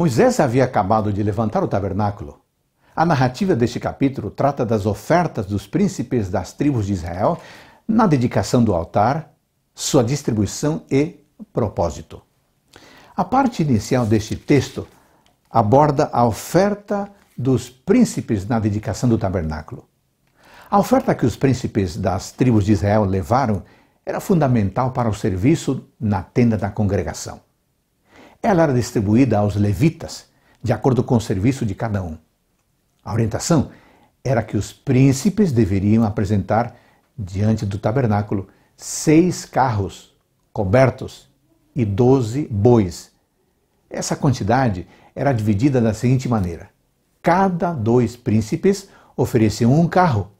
Moisés havia acabado de levantar o tabernáculo. A narrativa deste capítulo trata das ofertas dos príncipes das tribos de Israel na dedicação do altar, sua distribuição e propósito. A parte inicial deste texto aborda a oferta dos príncipes na dedicação do tabernáculo. A oferta que os príncipes das tribos de Israel levaram era fundamental para o serviço na tenda da congregação. Ela era distribuída aos levitas, de acordo com o serviço de cada um. A orientação era que os príncipes deveriam apresentar, diante do tabernáculo, seis carros cobertos e doze bois. Essa quantidade era dividida da seguinte maneira: cada dois príncipes ofereciam um carro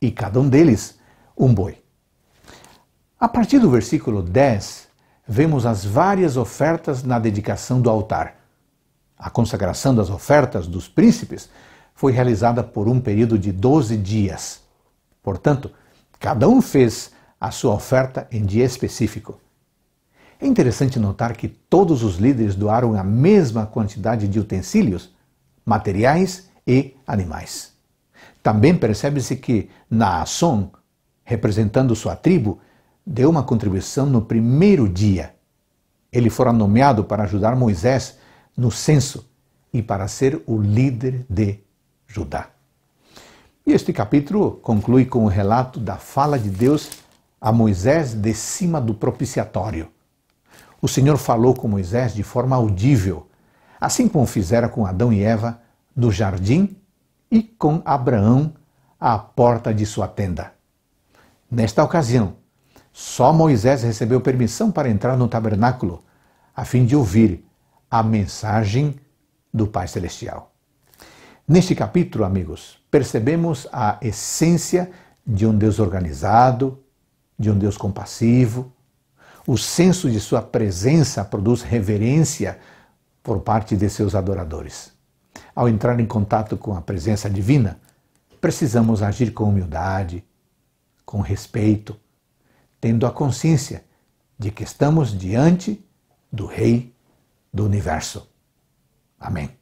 e cada um deles um boi. A partir do versículo 10, vemos as várias ofertas na dedicação do altar. A consagração das ofertas dos príncipes foi realizada por um período de 12 dias. Portanto, cada um fez a sua oferta em dia específico. É interessante notar que todos os líderes doaram a mesma quantidade de utensílios, materiais e animais. Também percebe-se que Naasson, representando sua tribo, deu uma contribuição no primeiro dia. Ele fora nomeado para ajudar Moisés no censo e para ser o líder de Judá. E este capítulo conclui com o relato da fala de Deus a Moisés de cima do propiciatório. O Senhor falou com Moisés de forma audível, assim como fizera com Adão e Eva no jardim e com Abraão à porta de sua tenda. Nesta ocasião, só Moisés recebeu permissão para entrar no tabernáculo, a fim de ouvir a mensagem do Pai Celestial. Neste capítulo, amigos, percebemos a essência de um Deus organizado, de um Deus compassivo. O senso de sua presença produz reverência por parte de seus adoradores. Ao entrar em contato com a presença divina, precisamos agir com humildade, com respeito, tendo a consciência de que estamos diante do Rei do Universo. Amém.